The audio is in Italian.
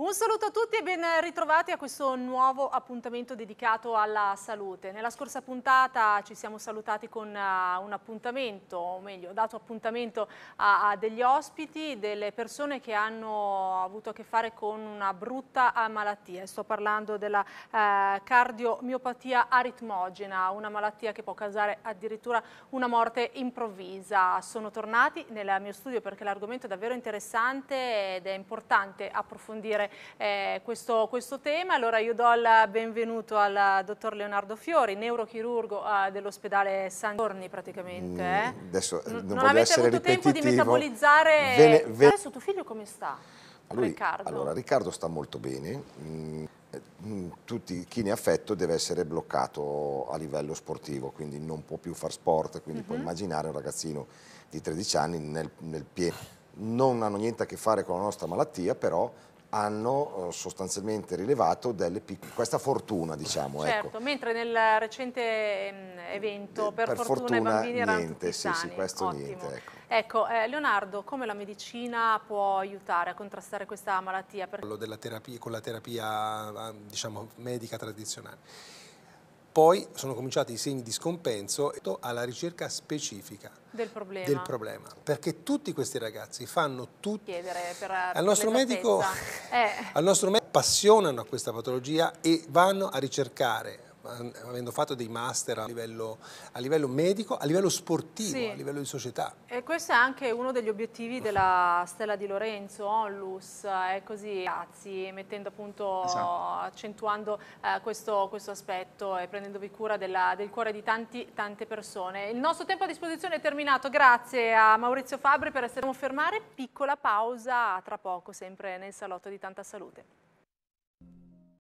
Un saluto a tutti e ben ritrovati a questo nuovo appuntamento dedicato alla salute. Nella scorsa puntata ci siamo salutati con uh, un appuntamento, o meglio, dato appuntamento a, a degli ospiti, delle persone che hanno avuto a che fare con una brutta uh, malattia. Sto parlando della eh, cardiomiopatia aritmogena, una malattia che può causare addirittura una morte improvvisa. Sono tornati nel mio studio perché l'argomento è davvero interessante ed è importante approfondire eh, questo, questo, tema. Allora io do il benvenuto al dottor Leonardo Fiori, neurochirurgo eh, dell'ospedale San Giorni praticamente. Mm, eh? adesso eh, non, non avete avuto ripetitivo. tempo di metabolizzare. Vene, ve... Adesso tuo figlio come sta? Lui, Riccardo. Allora, Riccardo sta molto bene. Mm, eh, mm. Tutti, chi ne ha affetto deve essere bloccato a livello sportivo, quindi non può più far sport, quindi uh -huh. puoi immaginare un ragazzino di 13 anni nel, nel pieno. Non hanno niente a che fare con la nostra malattia, però hanno eh, sostanzialmente rilevato questa fortuna diciamo ecco. certo, ecco. mentre nel recente evento eh, per, per fortuna, fortuna, i bambini niente, erano tutti sì, sani sì, questo Ottimo. niente ecco, ecco eh, Leonardo come la medicina può aiutare a contrastare questa malattia? Per... Terapia, con la terapia ah, diciamo medica tradizionale poi sono cominciati i segni di scompenso alla ricerca specifica del problema. Del problema. Perché tutti questi ragazzi fanno tutto. Chiedere per, al, nostro medico, eh. al nostro medico appassionano a questa patologia e vanno a ricercare avendo fatto dei master a livello, a livello medico, a livello sportivo, sì. a livello di società. E questo è anche uno degli obiettivi della Stella di Lorenzo, Onlus, è eh, così, Azzi, mettendo appunto, esatto. accentuando eh, questo, questo, aspetto e prendendovi cura della, del cuore di tanti, tante persone. Il nostro tempo a disposizione è terminato, grazie a Maurizio Fabri per essere fermare, piccola pausa tra poco sempre nel salotto di Tanta Salute.